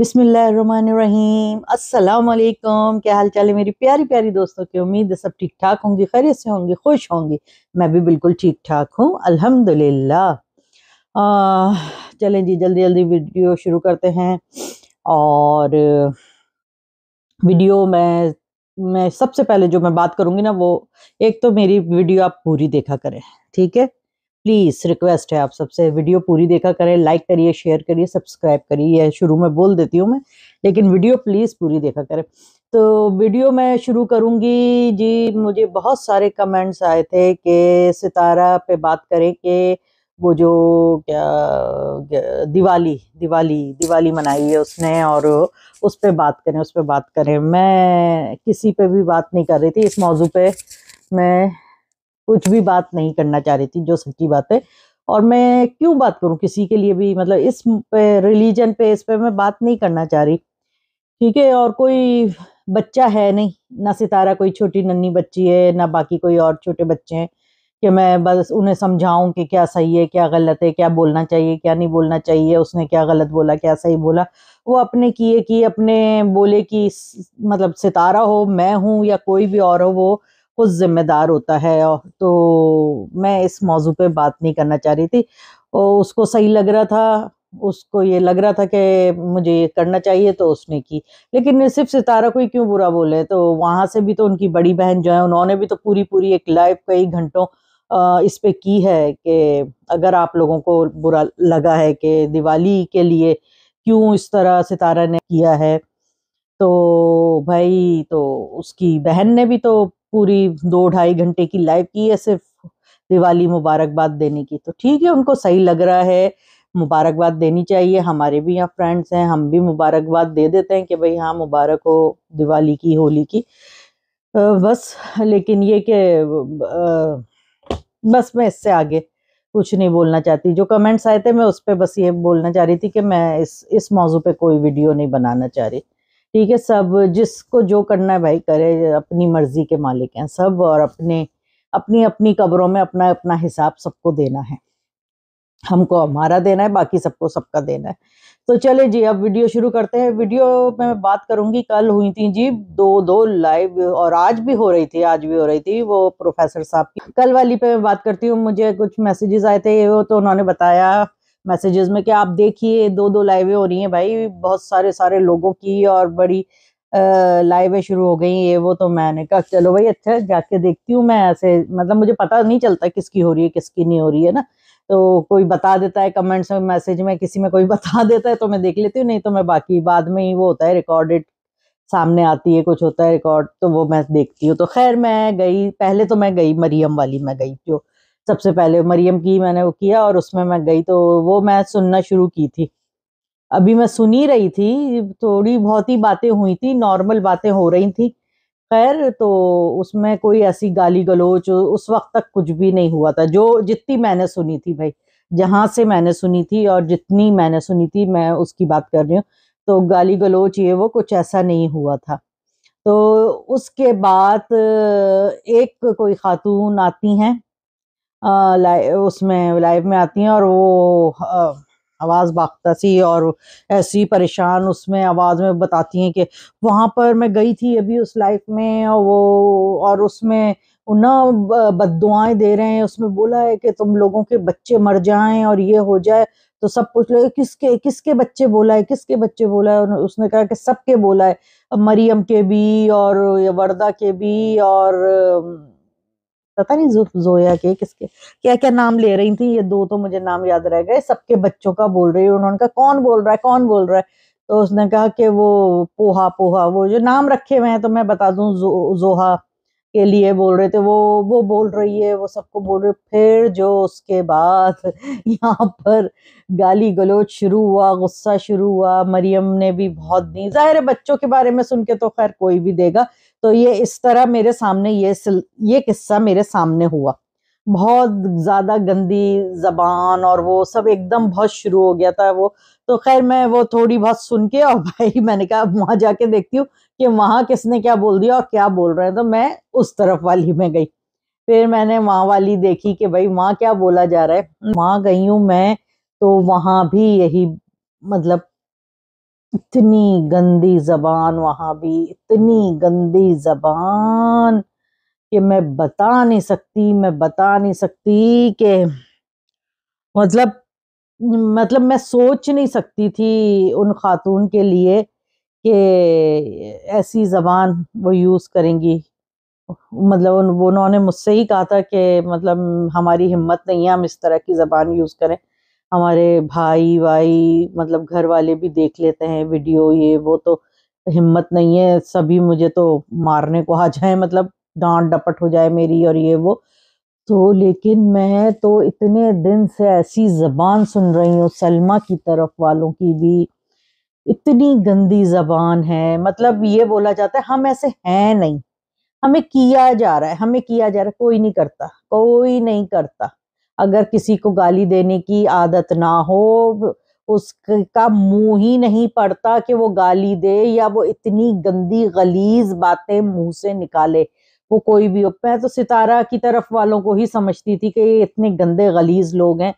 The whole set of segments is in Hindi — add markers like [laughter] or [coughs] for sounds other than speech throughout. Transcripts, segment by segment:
बिसमीम असलकम क्या हाल चाल है मेरी प्यारी प्यारी दोस्तों की उम्मीद है सब ठीक ठाक होंगी खैरियत से होंगी खुश होंगी मैं भी बिल्कुल ठीक ठाक हूँ अल्हम्दुलिल्लाह चलें जी जल्दी जल्दी वीडियो शुरू करते हैं और वीडियो मैं मैं सबसे पहले जो मैं बात करूँगी ना वो एक तो मेरी वीडियो आप पूरी देखा करें ठीक है प्लीज़ रिक्वेस्ट है आप सबसे वीडियो पूरी देखा करें लाइक करिए शेयर करिए सब्सक्राइब करिए यह शुरू में बोल देती हूँ मैं लेकिन वीडियो प्लीज़ पूरी देखा करें तो वीडियो मैं शुरू करूँगी जी मुझे बहुत सारे कमेंट्स आए थे कि सितारा पे बात करें कि वो जो क्या दिवाली दिवाली दिवाली मनाई है उसने और उस पर बात करें उस पर बात करें मैं किसी पे भी बात नहीं कर रही थी इस मौजू पे मैं कुछ भी बात नहीं करना चाह रही थी जो सच्ची बात है और मैं क्यों बात करूं किसी के लिए भी मतलब इस पे रिलीजन पे इस पे मैं बात नहीं करना चाह रही ठीक है और कोई बच्चा है नहीं ना सितारा कोई छोटी नन्ही बच्ची है ना बाकी कोई और छोटे बच्चे हैं कि मैं बस उन्हें समझाऊं कि क्या सही है क्या गलत है क्या बोलना चाहिए क्या नहीं बोलना चाहिए उसने क्या गलत बोला क्या सही बोला वो अपने किए कि अपने बोले कि मतलब सितारा हो मैं हूँ या कोई भी और हो वो खुद ज़िम्मेदार होता है और तो मैं इस मौजू पे बात नहीं करना चाह रही थी और उसको सही लग रहा था उसको ये लग रहा था कि मुझे ये करना चाहिए तो उसने की लेकिन सिर्फ सितारा को ही क्यों बुरा बोले तो वहाँ से भी तो उनकी बड़ी बहन जो है उन्होंने भी तो पूरी पूरी एक लाइफ कई घंटों इस पे की है कि अगर आप लोगों को बुरा लगा है कि दिवाली के लिए क्यों इस तरह सितारा ने किया है तो भाई तो उसकी बहन ने भी तो पूरी दो ढाई घंटे की लाइव की है सिर्फ दिवाली मुबारकबाद देने की तो ठीक है उनको सही लग रहा है मुबारकबाद देनी चाहिए हमारे भी यहाँ फ्रेंड्स हैं हम भी मुबारकबाद दे देते हैं कि भाई हाँ मुबारक हो दिवाली की होली की बस लेकिन ये कि बस मैं इससे आगे कुछ नहीं बोलना चाहती जो कमेंट्स आए थे मैं उस पर बस ये बोलना चाह रही थी कि मैं इस इस मौजू पे कोई वीडियो नहीं बनाना चाह रही ठीक है सब जिसको जो करना है भाई करे अपनी मर्जी के मालिक हैं सब और अपने अपनी अपनी कब्रों में अपना अपना हिसाब सबको देना है हमको हमारा देना है बाकी सबको सबका देना है तो चले जी अब वीडियो शुरू करते हैं वीडियो में मैं बात करूंगी कल हुई थी जी दो दो लाइव और आज भी हो रही थी आज भी हो रही थी वो प्रोफेसर साहब की कल वाली पे मैं बात करती हूँ मुझे कुछ मैसेजेस आए थे वो तो उन्होंने बताया मैसेजेस में कि आप देखिए दो दो लाइवें हो रही हैं भाई बहुत सारे सारे लोगों की और बड़ी लाइवें शुरू हो गई ये वो तो मैंने कहा चलो भाई अच्छा जाके देखती हूँ मैं ऐसे मतलब मुझे पता नहीं चलता किसकी हो रही है किसकी नहीं हो रही है ना तो कोई बता देता है कमेंट्स में मैसेज में किसी में कोई [laughs] बता देता है तो मैं देख लेती हूँ नहीं तो मैं बाकी बाद में ही वो होता है रिकॉर्डेड सामने आती है कुछ होता है रिकॉर्ड तो वो मैं देखती हूँ तो खैर मैं गई पहले तो मैं गई मरियम वाली मैं गई जो सबसे पहले मरियम की मैंने वो किया और उसमें मैं गई तो वो मैं सुनना शुरू की थी अभी मैं सुन ही रही थी थोड़ी बहुत ही बातें हुई थी नॉर्मल बातें हो रही थी खैर तो उसमें कोई ऐसी गाली गलोच उस वक्त तक कुछ भी नहीं हुआ था जो जितनी मैंने सुनी थी भाई जहाँ से मैंने सुनी थी और जितनी मैंने सुनी थी मैं उसकी बात कर रही हूँ तो गाली गलोच ये वो कुछ ऐसा नहीं हुआ था तो उसके बाद एक कोई खातून आती हैं लाइव उसमें लाइव में आती हैं और वो आवाज़ बाखता सी और ऐसी परेशान उसमें आवाज़ में बताती हैं कि वहाँ पर मैं गई थी अभी उस लाइफ में और वो और उसमें ना बद दे रहे हैं उसमें बोला है कि तुम लोगों के बच्चे मर जाएं और ये हो जाए तो सब पूछ लो किसके किसके बच्चे बोला है किसके बच्चे बोला है उसने कहा कि सबके बोला है मरियम के भी और वर्दा के भी और पता नहीं जोया के किसके क्या क्या नाम ले रही थी ये दो तो मुझे नाम याद रह गए सबके बच्चों का बोल रही है उन्होंने कहा कौन बोल रहा है कौन बोल रहा है तो उसने कहा कि वो पोहा पोहा वो जो नाम रखे हुए हैं तो मैं बता दू जो, जोहा के लिए बोल रहे थे वो वो बोल रही है वो सबको बोल रहे फिर जो उसके बाद [laughs] यहाँ पर गाली गलोच शुरू हुआ गुस्सा शुरू हुआ मरियम ने भी बहुत दी ज़ाहिर है बच्चों के बारे में सुन के तो खैर कोई भी देगा तो ये इस तरह मेरे सामने ये ये किस्सा मेरे सामने हुआ बहुत ज़्यादा गंदी ज़बान और वो सब एकदम बहुत शुरू हो गया था वो तो खैर मैं वो थोड़ी बहुत सुन के और [laughs] भाई मैंने कहा अब वहाँ जाके देखती हूँ कि वहाँ किसने क्या बोल दिया और क्या बोल रहे हैं तो मैं उस तरफ वाली में गई फिर मैंने वहाँ वाली देखी कि भाई वहाँ क्या बोला जा रहा है वहाँ गई हूँ मैं तो वहाँ भी यही मतलब इतनी गंदी जबान वहाँ भी इतनी गंदी जबान कि मैं बता नहीं सकती मैं बता नहीं सकती कि मतलब मतलब मैं सोच नहीं सकती थी उन खातून के लिए कि ऐसी ज़बान वो यूज़ करेंगी मतलब उन उन्होंने मुझसे ही कहा था कि मतलब हमारी हिम्मत नहीं है हम इस तरह की ज़बान यूज़ करें हमारे भाई वाई मतलब घर वाले भी देख लेते हैं वीडियो ये वो तो हिम्मत नहीं है सभी मुझे तो मारने को आ जाए मतलब डांट डपट हो जाए मेरी और ये वो तो लेकिन मैं तो इतने दिन से ऐसी ज़बान सुन रही हूँ सलमा की तरफ वालों की भी इतनी गंदी जबान है मतलब ये बोला जाता है हम ऐसे हैं नहीं हमें किया जा रहा है हमें किया जा रहा है कोई नहीं करता कोई नहीं करता अगर किसी को गाली देने की आदत ना हो उसका मुंह ही नहीं पड़ता कि वो गाली दे या वो इतनी गंदी गलीज बातें मुंह से निकाले वो कोई भी हो मैं तो सितारा की तरफ वालों को ही समझती थी कि ये इतने गंदे गलीज लोग हैं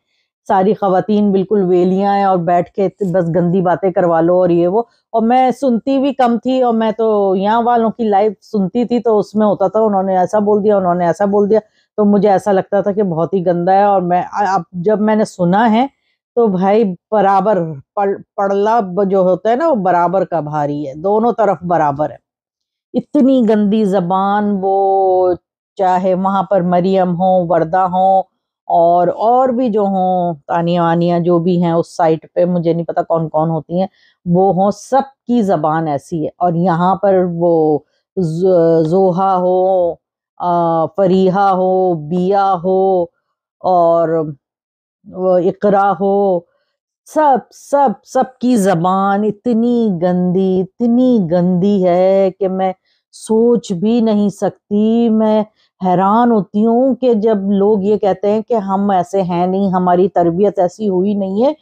सारी खातन बिल्कुल वेलियाँ हैं और बैठ के बस गंदी बातें करवा लो और ये वो और मैं सुनती भी कम थी और मैं तो यहाँ वालों की लाइव सुनती थी तो उसमें होता था उन्होंने ऐसा बोल दिया उन्होंने ऐसा बोल दिया तो मुझे ऐसा लगता था कि बहुत ही गंदा है और मैं अब जब मैंने सुना है तो भाई बराबर पड़ पड़ला जो होता है ना वो बराबर का भारी है दोनों तरफ बराबर है इतनी गंदी जबान वो चाहे वहाँ पर मरियम हो वर्दा हो और और भी जो हों तानिया वानिया जो भी हैं उस साइट पे मुझे नहीं पता कौन कौन होती हैं वो हों सब की ज़बान ऐसी है और यहाँ पर वो जोहा हो फरीहा हो बिया हो और इकरा हो सब सब सब की ज़बान इतनी गंदी इतनी गंदी है कि मैं सोच भी नहीं सकती मैं हैरान होती हूँ कि जब लोग ये कहते हैं कि हम ऐसे हैं नहीं हमारी तरबियत ऐसी हुई नहीं है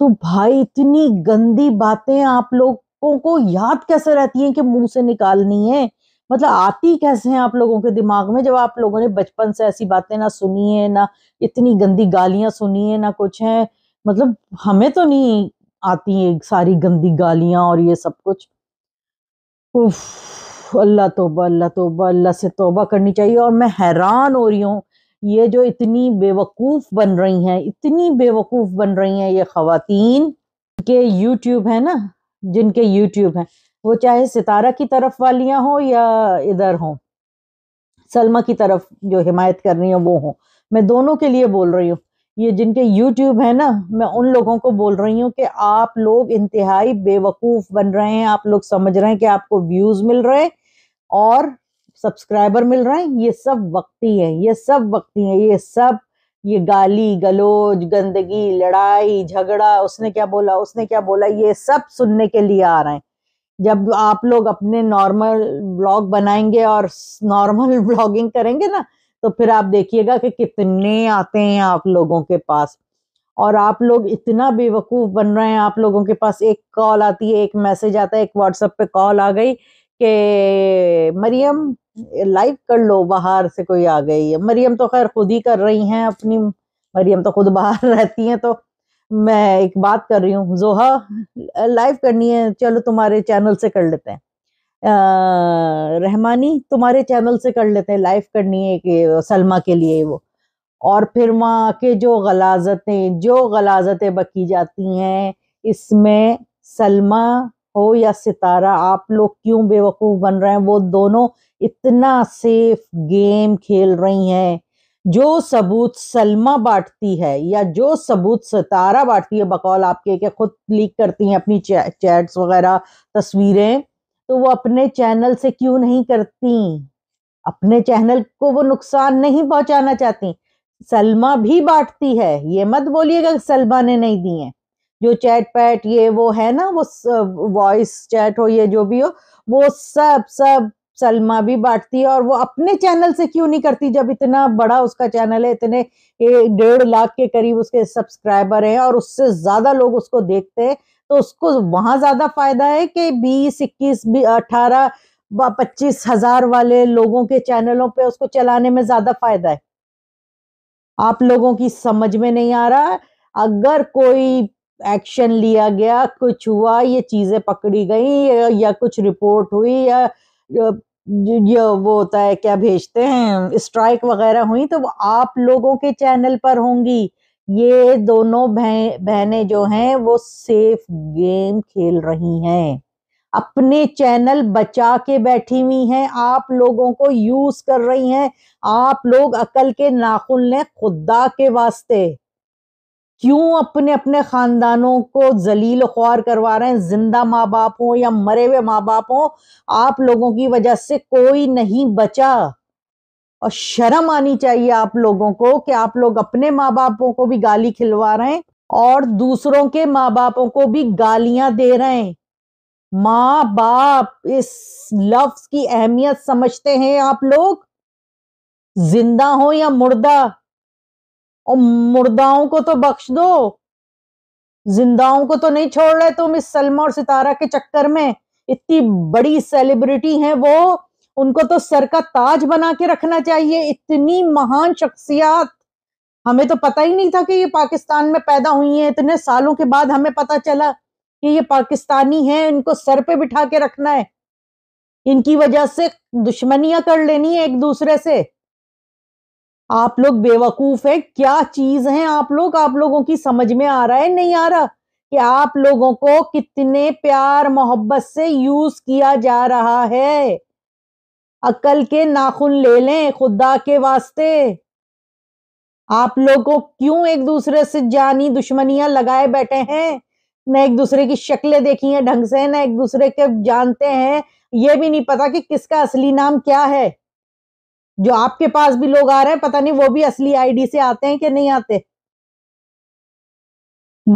तो भाई इतनी गंदी बातें आप लोगों को याद कैसे रहती हैं कि मुंह से निकालनी है मतलब आती कैसे हैं आप लोगों के दिमाग में जब आप लोगों ने बचपन से ऐसी बातें ना सुनी है ना इतनी गंदी गालियां सुनी है ना कुछ है मतलब हमें तो नहीं आती है सारी गंदी गालियां और ये सब कुछ उफ अल्लाह तोबा अल्लाह तोबा अल्लाह से तोबा करनी चाहिए और मैं हैरान हो रही हूँ ये जो इतनी बेवकूफ़ बन रही हैं इतनी बेवकूफ़ बन रही हैं ये खातन के यूट्यूब है ना जिनके यूट्यूब हैं वो चाहे सितारा की तरफ वालियाँ हों या इधर हों सलमा की तरफ जो हिमायत कर रही हैं वो हों मैं दोनों के लिए बोल रही हूँ ये जिनके यूट्यूब है ना मैं उन लोगों को बोल रही हूँ कि आप लोग इंतहाई बेवकूफ़ बन रहे हैं आप लोग समझ रहे हैं कि आपको व्यूज़ मिल रहे हैं और सब्सक्राइबर मिल रहा है ये सब वक्ती है ये सब वक्ती है ये सब ये गाली गलोज गंदगी लड़ाई झगड़ा उसने क्या बोला उसने क्या बोला ये सब सुनने के लिए आ रहे हैं जब आप लोग अपने नॉर्मल ब्लॉग बनाएंगे और नॉर्मल ब्लॉगिंग [laughs] करेंगे ना तो फिर आप देखिएगा कि कितने आते हैं आप लोगों के पास और आप लोग इतना बेवकूफ़ बन रहे हैं आप लोगों के पास एक कॉल आती है एक मैसेज आता है एक व्हाट्सएप पे कॉल आ गई कि मरियम लाइव कर लो बाहर से कोई आ गई है मरियम तो खैर खुद ही कर रही हैं अपनी मरियम तो खुद बाहर [laughs] रहती हैं तो मैं एक बात कर रही हूँ जोहा लाइव करनी है चलो तुम्हारे चैनल से कर लेते हैं आ, रहमानी तुम्हारे चैनल से कर लेते हैं लाइव करनी है कि सलमा के लिए वो और फिर वहाँ के जो गलाजतें जो गलाजतें बकी जाती हैं इसमें सलमा हो या सितारा आप लोग क्यों बेवकूफ़ बन रहे हैं वो दोनों इतना सेफ गेम खेल रही हैं जो सबूत सलमा बांटती है या जो सबूत सितारा बांटती है बकौल आपके क्या खुद लीक करती हैं अपनी चैट्स वगैरह तस्वीरें तो वो अपने चैनल से क्यों नहीं करती अपने चैनल को वो नुकसान नहीं पहुंचाना चाहती सलमा भी बांटती है ये मत बोलिएगा सलमा ने नहीं दी है जो चैट पैट ये वो है ना वो वॉइस चैट हो ये जो भी हो वो सब सब सलमा भी बांटती है और वो अपने चैनल से क्यों नहीं करती जब इतना बड़ा उसका चैनल है इतने डेढ़ लाख के करीब उसके सब्सक्राइबर हैं और उससे ज़्यादा लोग उसको देखते हैं तो उसको वहां ज़्यादा फायदा है कि बीस इक्कीस अठारह पच्चीस हजार वाले लोगों के चैनलों पे उसको चलाने में ज़्यादा फायदा है आप लोगों की समझ में नहीं आ रहा अगर कोई एक्शन लिया गया कुछ हुआ ये चीज़ें पकड़ी गई या कुछ रिपोर्ट हुई या या वो होता है क्या भेजते हैं स्ट्राइक वगैरह हुई तो आप लोगों के चैनल पर होंगी ये दोनों बहनें जो हैं वो सेफ गेम खेल रही हैं अपने चैनल बचा के बैठी हुई हैं आप लोगों को यूज कर रही हैं आप लोग अकल के नाखुन लें खुदा के वास्ते क्यों अपने अपने खानदानों को जलील ख्वार करवा रहे हैं जिंदा माँ बाप हों या मरे हुए माँ बाप हों आप लोगों की वजह से कोई नहीं बचा और शर्म आनी चाहिए आप लोगों को कि आप लोग अपने माँ बापों को भी गाली खिलवा रहे हैं और दूसरों के माँ बापों को भी गालियां दे रहे हैं माँ बाप इस लफ्ज की अहमियत समझते हैं आप लोग जिंदा हो या मुर्दा और मुर्दाओं को तो बख्श दो जिंदाओं को तो नहीं छोड़ रहे तुम इस सलमा और सितारा के चक्कर में इतनी बड़ी सेलिब्रिटी हैं वो उनको तो सर का ताज बना के रखना चाहिए इतनी महान शख्सियात हमें तो पता ही नहीं था कि ये पाकिस्तान में पैदा हुई है इतने सालों के बाद हमें पता चला कि ये पाकिस्तानी है इनको सर पे बिठा के रखना है इनकी वजह से दुश्मनियां कर लेनी है एक दूसरे से आप लोग बेवकूफ है क्या चीज है आप लोग आप लोगों की समझ में आ रहा है नहीं आ रहा कि आप लोगों को कितने प्यार मोहब्बत से यूज किया जा रहा है अकल के नाखून ले लें खुदा के वास्ते आप लोगों क्यों एक दूसरे से जानी दुश्मनियां लगाए बैठे हैं न एक दूसरे की शक्लें देखी हैं ढंग से न एक दूसरे के जानते हैं ये भी नहीं पता कि किसका असली नाम क्या है जो आपके पास भी लोग आ रहे हैं पता नहीं वो भी असली आईडी से आते हैं कि नहीं आते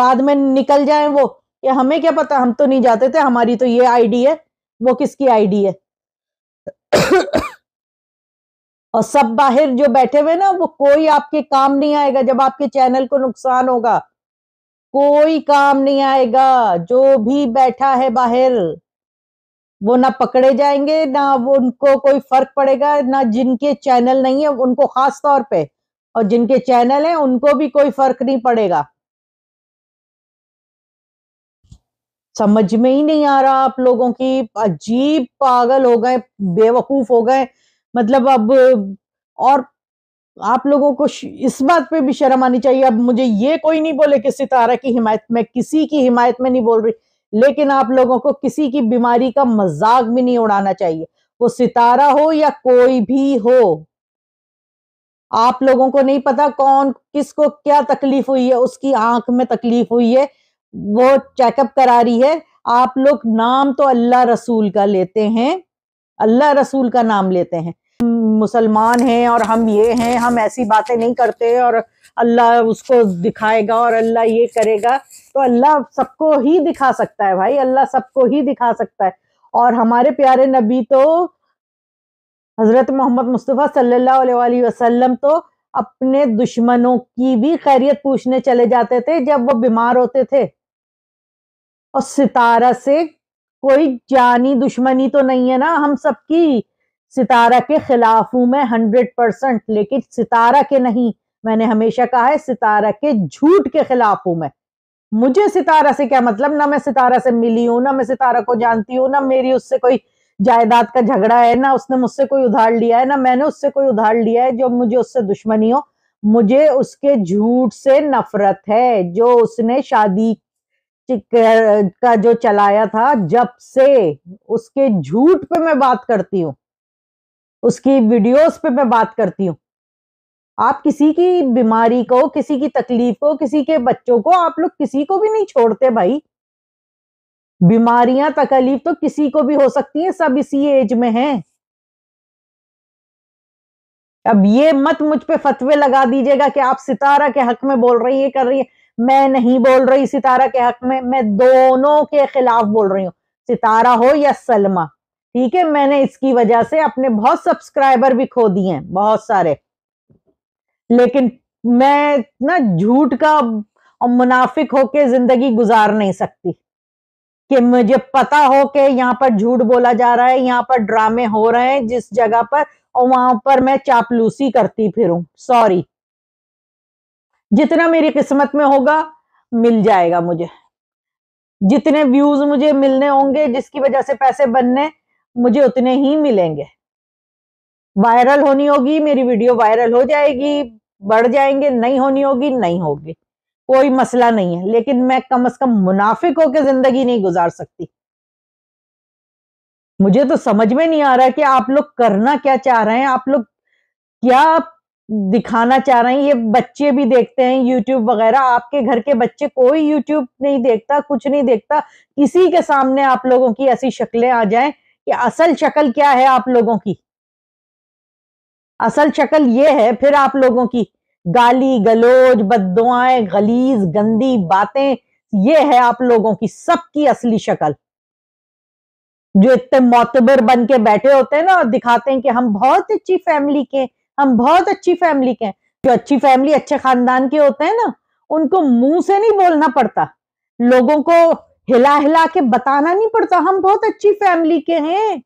बाद में निकल जाए वो ये हमें क्या पता हम तो नहीं जाते थे हमारी तो ये आईडी है वो किसकी आईडी है [coughs] और सब बाहर जो बैठे हुए ना वो कोई आपके काम नहीं आएगा जब आपके चैनल को नुकसान होगा कोई काम नहीं आएगा जो भी बैठा है बाहर वो ना पकड़े जाएंगे ना वो उनको कोई फर्क पड़ेगा ना जिनके चैनल नहीं है उनको खास तौर पे और जिनके चैनल हैं उनको भी कोई फर्क नहीं पड़ेगा समझ में ही नहीं आ रहा आप लोगों की अजीब पागल हो गए बेवकूफ हो गए मतलब अब और आप लोगों को इस बात पे भी शर्म आनी चाहिए अब मुझे ये कोई नहीं बोले कि सितारा की हिमायत में किसी की हिमायत में नहीं बोल रही लेकिन आप लोगों को किसी की बीमारी का मजाक भी नहीं उड़ाना चाहिए वो सितारा हो या कोई भी हो आप लोगों को नहीं पता कौन किसको क्या तकलीफ हुई है उसकी आंख में तकलीफ हुई है वो चेकअप करा रही है आप लोग नाम तो अल्लाह रसूल का लेते हैं अल्लाह रसूल का नाम लेते हैं मुसलमान हैं और हम ये हैं हम ऐसी बातें नहीं करते और अल्लाह उसको दिखाएगा और अल्लाह ये करेगा तो अल्लाह सबको ही दिखा सकता है भाई अल्लाह सबको ही दिखा सकता है और हमारे प्यारे नबी तो हजरत मोहम्मद मुस्तफ़ा सल्लल्लाहु अलैहि वसल्लम तो अपने दुश्मनों की भी खैरियत पूछने चले जाते थे जब वो बीमार होते थे और सितारा से कोई जानी दुश्मनी तो नहीं है ना हम सबकी सितारा के खिलाफ हूं मैं हंड्रेड परसेंट लेकिन सितारा के नहीं मैंने हमेशा कहा है सितारा के झूठ के खिलाफ हूं मैं मुझे सितारा से क्या मतलब ना मैं सितारा से मिली हूँ ना मैं सितारा को जानती हूँ ना मेरी उससे कोई जायदाद का झगड़ा है ना उसने मुझसे कोई उधार लिया है ना मैंने उससे कोई उधार लिया है जो मुझे उससे दुश्मनी हो मुझे उसके झूठ से नफरत है जो उसने शादी का जो चलाया था जब से उसके झूठ पे मैं बात करती हूँ उसकी वीडियोस पे मैं बात करती हूँ आप किसी की बीमारी को किसी की तकलीफ को किसी के बच्चों को आप लोग किसी को भी नहीं छोड़ते भाई बीमारियां तकलीफ तो किसी को भी हो सकती है सब इसी एज में हैं अब ये मत मुझ पे फतवे लगा दीजिएगा कि आप सितारा के हक में बोल रही है कर रही है मैं नहीं बोल रही सितारा के हक में मैं दोनों के खिलाफ बोल रही हूँ सितारा हो या सलमा ठीक है मैंने इसकी वजह से अपने बहुत सब्सक्राइबर भी खो दिए हैं बहुत सारे लेकिन मैं ना झूठ का और मुनाफिक होके जिंदगी गुजार नहीं सकती कि मुझे पता हो कि यहाँ पर झूठ बोला जा रहा है यहाँ पर ड्रामे हो रहे हैं जिस जगह पर और वहां पर मैं चापलूसी करती फिर सॉरी जितना मेरी किस्मत में होगा मिल जाएगा मुझे जितने व्यूज मुझे मिलने होंगे जिसकी वजह से पैसे बनने मुझे उतने ही मिलेंगे वायरल होनी होगी मेरी वीडियो वायरल हो जाएगी बढ़ जाएंगे नहीं होनी होगी नहीं होगी कोई मसला नहीं है लेकिन मैं कम से कम मुनाफिक होकर जिंदगी नहीं गुजार सकती मुझे तो समझ में नहीं आ रहा कि आप लोग करना क्या चाह रहे हैं आप लोग क्या दिखाना चाह रहे हैं ये बच्चे भी देखते हैं यूट्यूब वगैरह आपके घर के बच्चे कोई यूट्यूब नहीं देखता कुछ नहीं देखता किसी के सामने आप लोगों की ऐसी शक्लें आ जाएं कि असल शक्ल क्या है आप लोगों की असल शक्ल ये है फिर आप लोगों की गाली गलोज बदुआएं गलीज गंदी बातें ये है आप लोगों की सबकी असली शक्ल जो इतने मोतबर बन के बैठे होते हैं ना और दिखाते हैं कि हम बहुत अच्छी फैमिली के हम बहुत अच्छी फैमिली के जो अच्छी फैमिली अच्छे खानदान के होते हैं ना उनको मुंह से नहीं बोलना पड़ता लोगों को हिला हिला के बताना नहीं पड़ता हम बहुत अच्छी फैमिली के हैं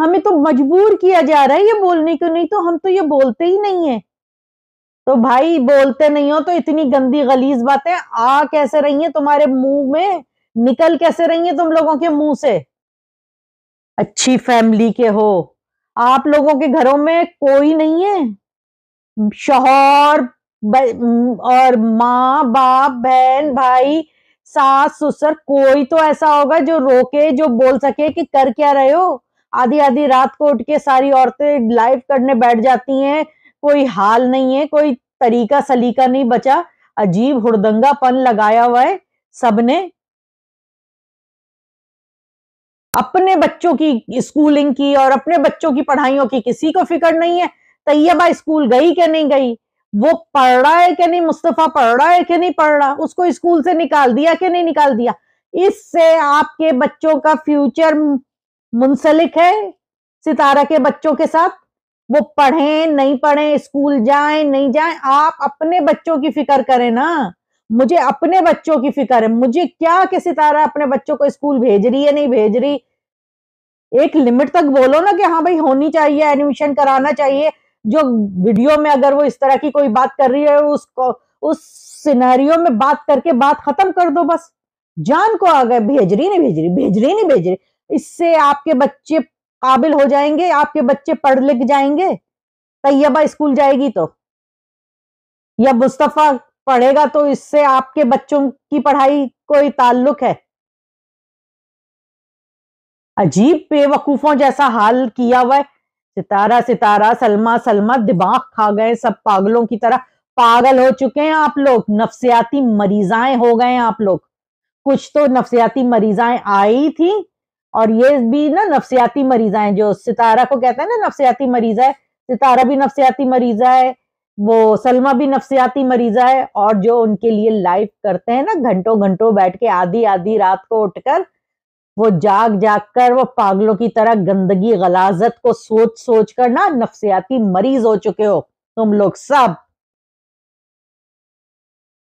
हमें तो मजबूर किया जा रहा है ये बोलने को नहीं तो हम तो ये बोलते ही नहीं है तो भाई बोलते नहीं हो तो इतनी गंदी गलीज बातें आ कैसे रही है तुम्हारे मुंह में निकल कैसे रही है तुम लोगों के मुंह से अच्छी फैमिली के हो आप लोगों के घरों में कोई नहीं है शोहर और माँ बाप बहन भाई सास ससुर कोई तो ऐसा होगा जो रोके जो बोल सके कि कर क्या रहे हो आधी आधी रात को उठ के सारी औरतें लाइव करने बैठ जाती हैं कोई हाल नहीं है कोई तरीका सलीका नहीं बचा अजीब हुड़दंगापन लगाया हुआ है सबने अपने बच्चों की स्कूलिंग की और अपने बच्चों की पढ़ाइयों की किसी को फिक्र नहीं है तैयबा स्कूल गई कि नहीं गई वो पढ़ रहा है कि नहीं मुस्तफा पढ़ रहा है कि नहीं पढ़ रहा उसको स्कूल से निकाल दिया कि नहीं निकाल दिया इससे आपके बच्चों का फ्यूचर मुंसलिक है सितारा के बच्चों के साथ वो पढ़ें नहीं पढ़े स्कूल जाए नहीं जाए आप अपने बच्चों की फिक्र करें ना मुझे अपने बच्चों की फिक्र है मुझे क्या कि सितारा अपने बच्चों को स्कूल भेज रही है नहीं भेज रही एक लिमिट तक बोलो ना कि हाँ भाई होनी चाहिए एडमिशन कराना चाहिए जो वीडियो में अगर वो इस तरह की कोई बात कर रही है उसको उस सिनेरियो में बात करके बात खत्म कर दो बस जान को आ गए भेज रही नहीं भेज रही भेज रही नहीं भेज रही इससे आपके बच्चे काबिल हो जाएंगे आपके बच्चे पढ़ लिख जाएंगे तैयबा स्कूल जाएगी तो या मुस्तफ़ा पढ़ेगा तो इससे आपके बच्चों की पढ़ाई कोई ताल्लुक है अजीब बेवकूफों जैसा हाल किया हुआ है सितारा सितारा सलमा सलमा दिमाग खा गए सब पागलों की तरह पागल हो चुके हैं आप लोग नफसियाती मरीजाएं हो गए हैं आप लोग कुछ तो नफसियाती मरीजाएं आई थी और ये भी ना नफसियाती मरीजा है जो सितारा को कहते हैं ना नफसियाती मरीजा है सितारा भी नफसियाती मरीजा है वो सलमा भी नफसियाती मरीजा है और जो उनके लिए लाइफ करते हैं ना घंटों घंटों बैठ के आधी आधी रात को उठकर वो जाग जाग कर वो पागलों की तरह गंदगी गलाजत को सोच सोच कर ना नफसियाती मरीज हो चुके हो तुम लोग सब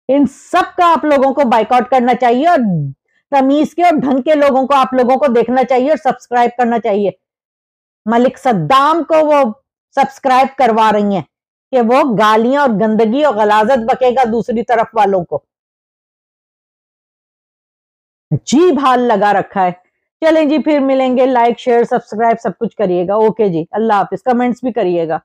इन सब का आप लोगों को बाइकआउट करना चाहिए और तमीज के और ढंग के लोगों को आप लोगों को देखना चाहिए और सब्सक्राइब करना चाहिए मलिक सद्दाम को वो सब्सक्राइब करवा रही हैं कि वो गालियां और गंदगी और गलाजत बकेगा दूसरी तरफ वालों को जी भाल लगा रखा है चलें जी फिर मिलेंगे लाइक शेयर सब्सक्राइब सब कुछ करिएगा ओके जी अल्लाह हाफिज कमेंट्स भी करिएगा